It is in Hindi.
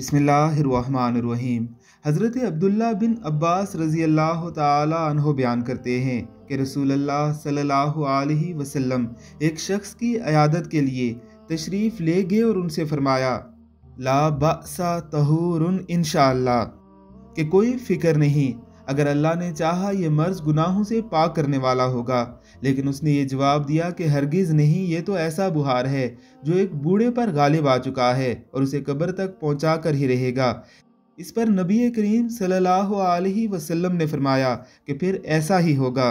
बिसमीम हज़रत अब्दुल्ला बिन अब्बास रज़ी अल्लाह तहो बयान करते हैं कि रसूल अल्लाह सल्लल्लाहु अलैहि वसल्लम एक शख्स की अयादत के लिए तशरीफ़ ले गए और उनसे फरमाया ला बसा तहूर इन कि कोई फ़िक्र नहीं अगर अल्लाह ने चाहा ये मर्ज गुनाहों से पाक करने वाला होगा लेकिन उसने ये जवाब दिया कि हरगिज़ नहीं ये तो ऐसा बुहार है जो एक बूढ़े पर गालिब आ चुका है और उसे कब्र तक पहुँचा कर ही रहेगा इस पर नबी करीम सल्लल्लाहु अलैहि वसल्लम ने फरमाया कि फिर ऐसा ही होगा